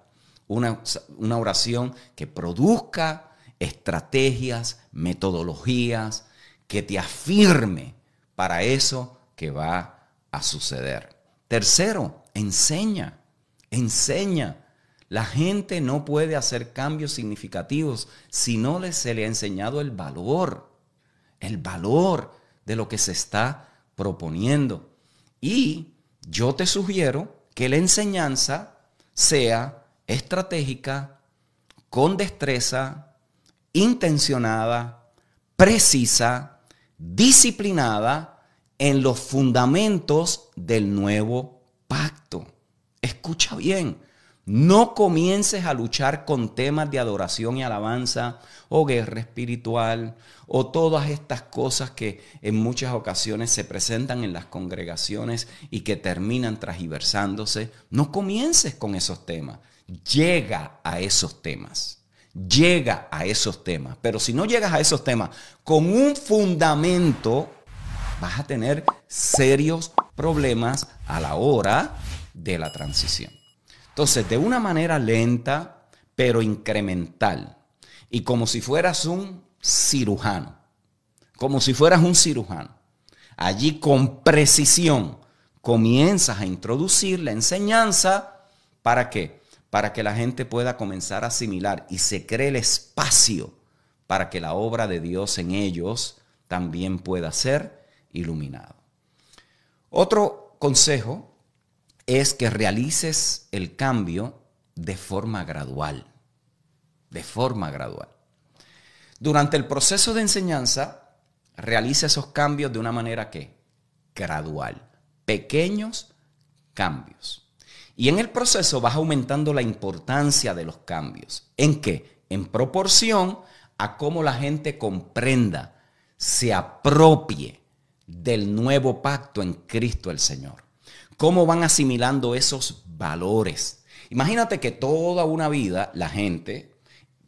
Speaker 1: una, una oración que produzca estrategias, metodologías que te afirme para eso que va a suceder. Tercero, enseña, enseña. La gente no puede hacer cambios significativos si no se le ha enseñado el valor, el valor de lo que se está proponiendo. Y yo te sugiero que la enseñanza sea estratégica, con destreza, intencionada, precisa, disciplinada en los fundamentos del nuevo pacto. Escucha bien, no comiences a luchar con temas de adoración y alabanza o guerra espiritual o todas estas cosas que en muchas ocasiones se presentan en las congregaciones y que terminan transversándose. No comiences con esos temas. Llega a esos temas llega a esos temas. Pero si no llegas a esos temas con un fundamento, vas a tener serios problemas a la hora de la transición. Entonces, de una manera lenta, pero incremental, y como si fueras un cirujano, como si fueras un cirujano, allí con precisión comienzas a introducir la enseñanza para que para que la gente pueda comenzar a asimilar y se cree el espacio para que la obra de Dios en ellos también pueda ser iluminado. Otro consejo es que realices el cambio de forma gradual, de forma gradual. Durante el proceso de enseñanza, realiza esos cambios de una manera que gradual, pequeños cambios. Y en el proceso vas aumentando la importancia de los cambios. ¿En qué? En proporción a cómo la gente comprenda, se apropie del nuevo pacto en Cristo el Señor. Cómo van asimilando esos valores. Imagínate que toda una vida la gente,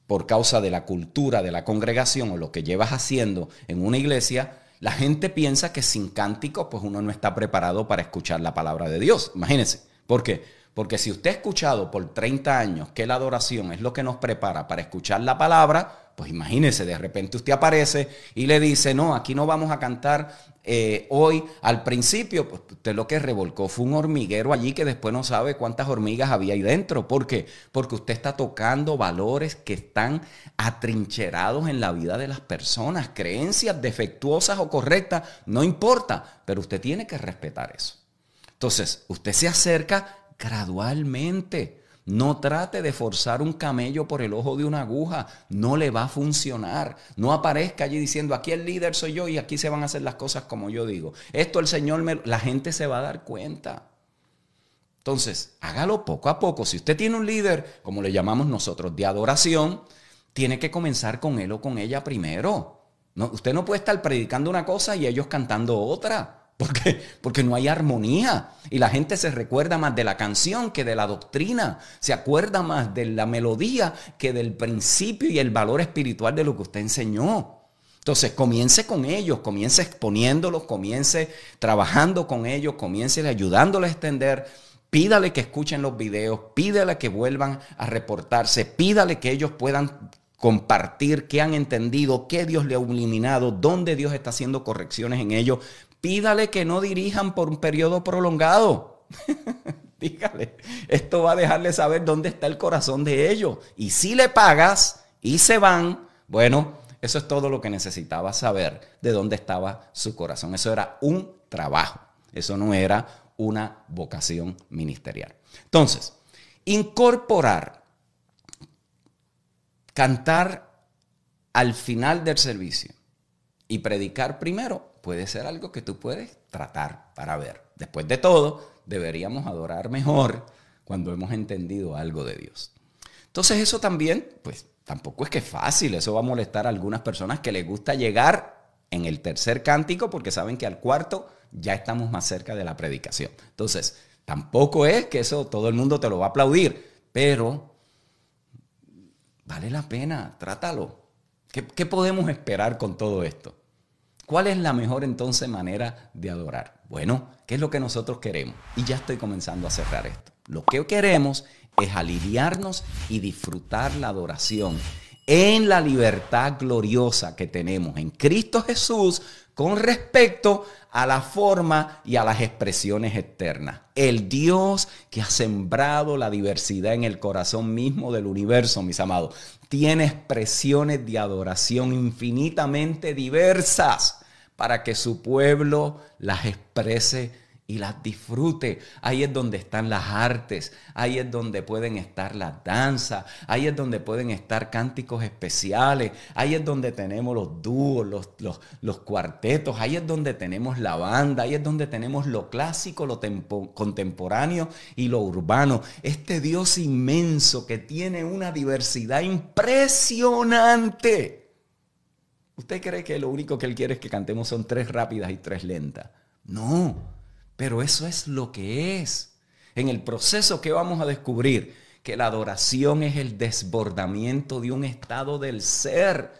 Speaker 1: por causa de la cultura de la congregación o lo que llevas haciendo en una iglesia, la gente piensa que sin cánticos pues uno no está preparado para escuchar la palabra de Dios. Imagínense. ¿Por qué? Porque si usted ha escuchado por 30 años que la adoración es lo que nos prepara para escuchar la palabra, pues imagínese, de repente usted aparece y le dice, no, aquí no vamos a cantar eh, hoy. Al principio, pues usted lo que revolcó fue un hormiguero allí que después no sabe cuántas hormigas había ahí dentro. ¿Por qué? Porque usted está tocando valores que están atrincherados en la vida de las personas, creencias defectuosas o correctas, no importa, pero usted tiene que respetar eso. Entonces, usted se acerca gradualmente. No trate de forzar un camello por el ojo de una aguja, no le va a funcionar. No aparezca allí diciendo, aquí el líder soy yo y aquí se van a hacer las cosas como yo digo. Esto el Señor, me... la gente se va a dar cuenta. Entonces, hágalo poco a poco. Si usted tiene un líder, como le llamamos nosotros, de adoración, tiene que comenzar con él o con ella primero. No, usted no puede estar predicando una cosa y ellos cantando otra. Porque, porque no hay armonía y la gente se recuerda más de la canción que de la doctrina, se acuerda más de la melodía que del principio y el valor espiritual de lo que usted enseñó. Entonces comience con ellos, comience exponiéndolos, comience trabajando con ellos, comience ayudándoles a extender. Pídale que escuchen los videos, pídale que vuelvan a reportarse, pídale que ellos puedan compartir qué han entendido, qué Dios le ha eliminado, dónde Dios está haciendo correcciones en ellos pídale que no dirijan por un periodo prolongado. [laughs] Dígale, esto va a dejarle saber dónde está el corazón de ellos. Y si le pagas y se van, bueno, eso es todo lo que necesitaba saber de dónde estaba su corazón. Eso era un trabajo, eso no era una vocación ministerial. Entonces, incorporar, cantar al final del servicio y predicar primero puede ser algo que tú puedes tratar para ver. Después de todo, deberíamos adorar mejor cuando hemos entendido algo de Dios. Entonces eso también, pues tampoco es que es fácil, eso va a molestar a algunas personas que les gusta llegar en el tercer cántico porque saben que al cuarto ya estamos más cerca de la predicación. Entonces, tampoco es que eso todo el mundo te lo va a aplaudir, pero vale la pena, trátalo. ¿Qué, qué podemos esperar con todo esto? ¿Cuál es la mejor entonces manera de adorar? Bueno, ¿qué es lo que nosotros queremos? Y ya estoy comenzando a cerrar esto. Lo que queremos es aliviarnos y disfrutar la adoración en la libertad gloriosa que tenemos en Cristo Jesús con respecto a la forma y a las expresiones externas. El Dios que ha sembrado la diversidad en el corazón mismo del universo, mis amados, tiene expresiones de adoración infinitamente diversas para que su pueblo las exprese y las disfrute. Ahí es donde están las artes, ahí es donde pueden estar las danzas, ahí es donde pueden estar cánticos especiales, ahí es donde tenemos los dúos, los, cuartetos, ahí es donde tenemos la banda, ahí es donde tenemos lo clásico, lo contemporáneo y lo urbano. Este Dios inmenso que tiene una diversidad impresionante. ¿Usted cree que lo único que Él quiere es que cantemos son tres rápidas y tres lentas? No. Pero eso es lo que es. En el proceso que vamos a descubrir que la adoración es el desbordamiento de un estado del ser,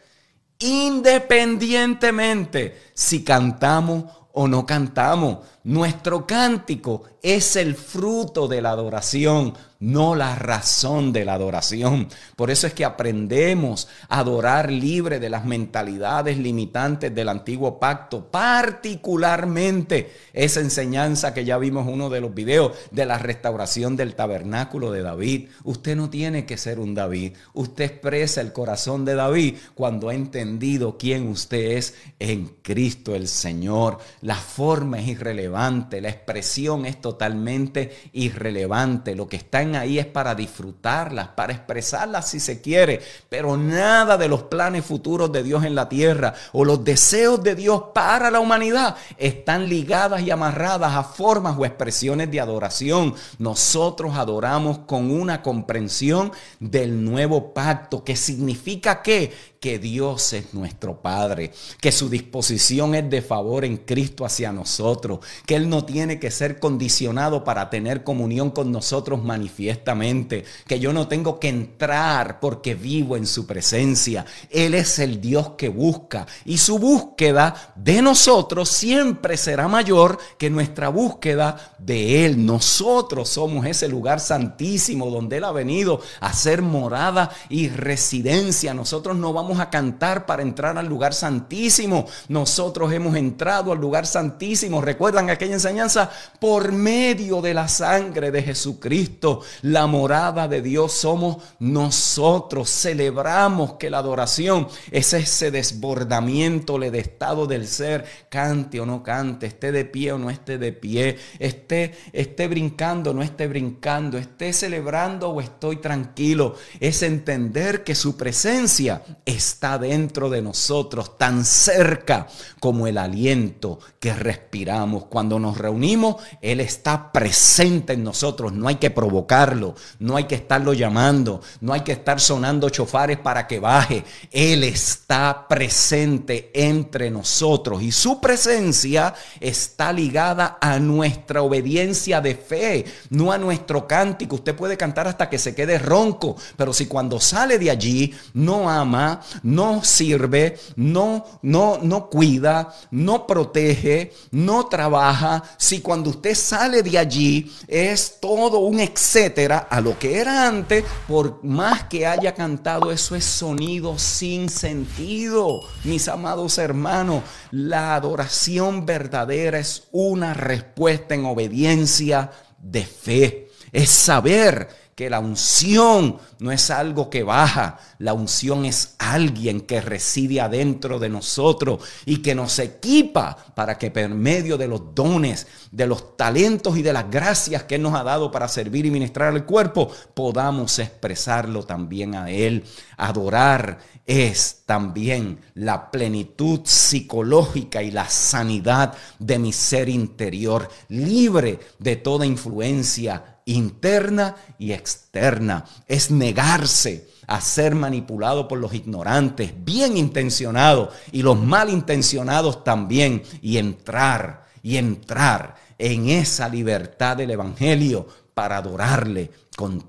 Speaker 1: independientemente si cantamos o no cantamos. Nuestro cántico es el fruto de la adoración, no la razón de la adoración. Por eso es que aprendemos a adorar libre de las mentalidades limitantes del antiguo pacto, particularmente esa enseñanza que ya vimos en uno de los videos de la restauración del tabernáculo de David. Usted no tiene que ser un David, usted expresa el corazón de David cuando ha entendido quién usted es en Cristo el Señor. La forma es irrelevante la expresión es totalmente irrelevante, lo que están ahí es para disfrutarlas, para expresarlas si se quiere, pero nada de los planes futuros de Dios en la tierra o los deseos de Dios para la humanidad están ligadas y amarradas a formas o expresiones de adoración. Nosotros adoramos con una comprensión del nuevo pacto, que significa que que Dios es nuestro Padre, que su disposición es de favor en Cristo hacia nosotros, que Él no tiene que ser condicionado para tener comunión con nosotros manifiestamente, que yo no tengo que entrar porque vivo en su presencia. Él es el Dios que busca y su búsqueda de nosotros siempre será mayor que nuestra búsqueda de Él. Nosotros somos ese lugar santísimo donde Él ha venido a ser morada y residencia. Nosotros no vamos a cantar para entrar al lugar santísimo. Nosotros hemos entrado al lugar santísimo. ¿Recuerdan aquella enseñanza? Por medio de la sangre de Jesucristo, la morada de Dios somos nosotros. Celebramos que la adoración es ese desbordamiento le de estado del ser, cante o no cante, esté de pie o no esté de pie, esté, esté brincando o no esté brincando, esté celebrando o estoy tranquilo. Es entender que su presencia es está dentro de nosotros, tan cerca como el aliento que respiramos. Cuando nos reunimos, Él está presente en nosotros. No hay que provocarlo, no hay que estarlo llamando, no hay que estar sonando chofares para que baje. Él está presente entre nosotros y su presencia está ligada a nuestra obediencia de fe, no a nuestro cántico. Usted puede cantar hasta que se quede ronco, pero si cuando sale de allí no ama, no sirve, no, no, no cuida, no protege, no trabaja, si cuando usted sale de allí es todo un etcétera a lo que era antes, por más que haya cantado, eso es sonido sin sentido. Mis amados hermanos, la adoración verdadera es una respuesta en obediencia de fe. Es saber que la unción no es algo que baja, la unción es alguien que reside adentro de nosotros y que nos equipa para que por medio de los dones, de los talentos y de las gracias que Él nos ha dado para servir y ministrar al cuerpo, podamos expresarlo también a Él. Adorar es también la plenitud psicológica y la sanidad de mi ser interior, libre de toda influencia interna y externa. Es negarse a ser manipulado por los ignorantes, bien intencionados y los malintencionados también, y entrar, y entrar en esa libertad del Evangelio para adorarle con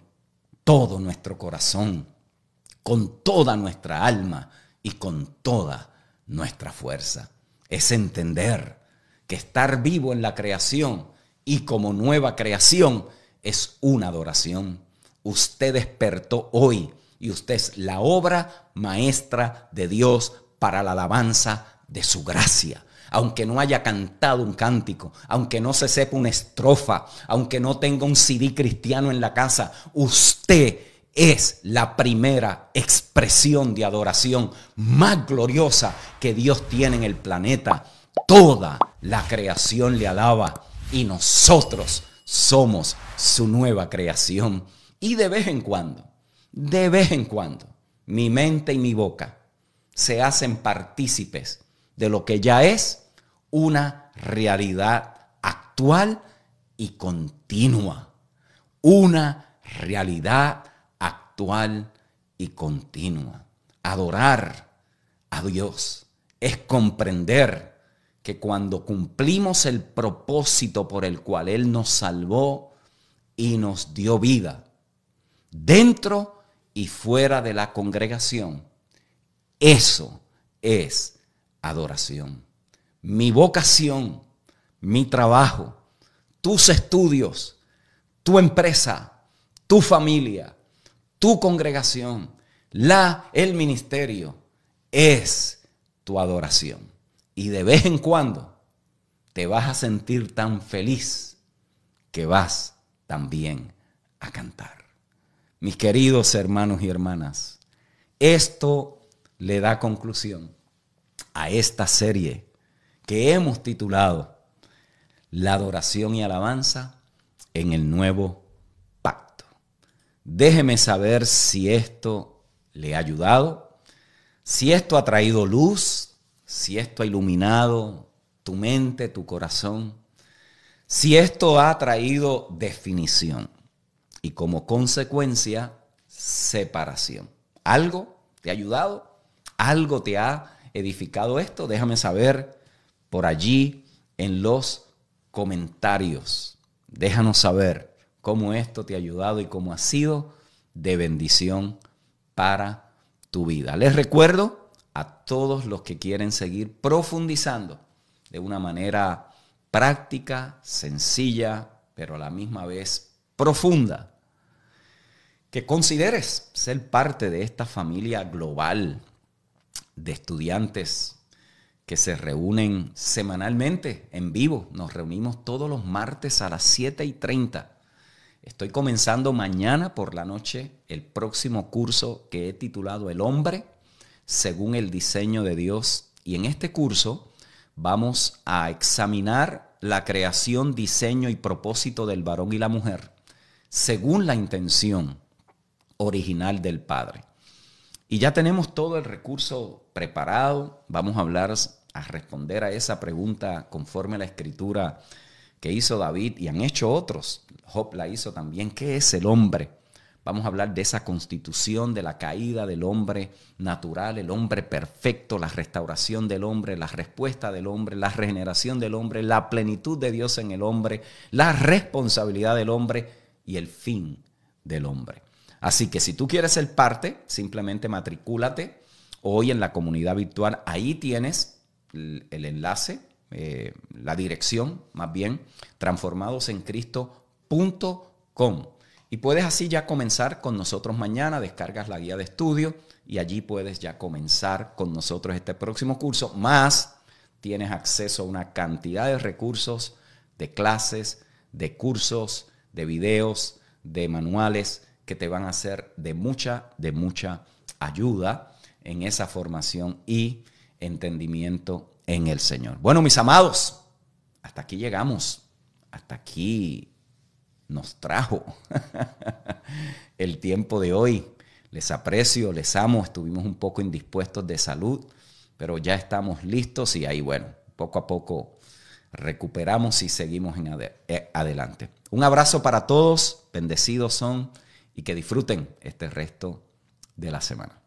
Speaker 1: todo nuestro corazón, con toda nuestra alma y con toda nuestra fuerza. Es entender que estar vivo en la creación y como nueva creación es una adoración. Usted despertó hoy y usted es la obra maestra de Dios para la alabanza de su gracia. Aunque no haya cantado un cántico, aunque no se sepa una estrofa, aunque no tenga un CD cristiano en la casa, usted es la primera expresión de adoración más gloriosa que Dios tiene en el planeta. Toda la creación le alaba y nosotros somos su nueva creación. Y de vez en cuando, de vez en cuando, mi mente y mi boca se hacen partícipes de lo que ya es una realidad actual y continua. Una realidad actual y continua. Adorar a Dios es comprender que cuando cumplimos el propósito por el cual Él nos salvó y nos dio vida, dentro y fuera de la congregación, eso es adoración. Mi vocación, mi trabajo, tus estudios, tu empresa, tu familia, tu congregación, la, el ministerio, es tu adoración. Y de vez en cuando te vas a sentir tan feliz que vas también a cantar. Mis queridos hermanos y hermanas, esto le da conclusión a esta serie que hemos titulado La adoración y alabanza en el nuevo pacto. Déjeme saber si esto le ha ayudado, si esto ha traído luz si esto ha iluminado tu mente, tu corazón, si esto ha traído definición y como consecuencia separación. ¿Algo te ha ayudado? ¿Algo te ha edificado esto? Déjame saber por allí en los comentarios. Déjanos saber cómo esto te ha ayudado y cómo ha sido de bendición para tu vida. Les recuerdo a todos los que quieren seguir profundizando de una manera práctica, sencilla, pero a la misma vez profunda. Que consideres ser parte de esta familia global de estudiantes que se reúnen semanalmente en vivo. Nos reunimos todos los martes a las 7 y 30. Estoy comenzando mañana por la noche el próximo curso que he titulado El hombre según el diseño de Dios. Y en este curso vamos a examinar la creación, diseño y propósito del varón y la mujer según la intención original del Padre. Y ya tenemos todo el recurso preparado. Vamos a hablar, a responder a esa pregunta conforme a la escritura que hizo David y han hecho otros. Job la hizo también. ¿Qué es el hombre? Vamos a hablar de esa constitución, de la caída del hombre natural, el hombre perfecto, la restauración del hombre, la respuesta del hombre, la regeneración del hombre, la plenitud de Dios en el hombre, la responsabilidad del hombre y el fin del hombre. Así que si tú quieres ser parte, simplemente matricúlate hoy en la comunidad virtual. Ahí tienes el, enlace, eh, la dirección, más bien, transformadosencristo.com. Y puedes así ya comenzar con nosotros mañana, descargas la guía de estudio y allí puedes ya comenzar con nosotros este próximo curso, más tienes acceso a una cantidad de recursos, de clases, de cursos, de videos, de manuales que te van a ser de mucha, de mucha ayuda en esa formación y entendimiento en el Señor. Bueno, mis amados, hasta aquí llegamos, hasta aquí nos trajo [laughs] el tiempo de hoy. Les aprecio, les amo, estuvimos un poco indispuestos de salud, pero ya estamos listos y ahí, bueno, poco a poco recuperamos y seguimos en eh, adelante. Un abrazo para todos, bendecidos son y que disfruten este resto de la semana.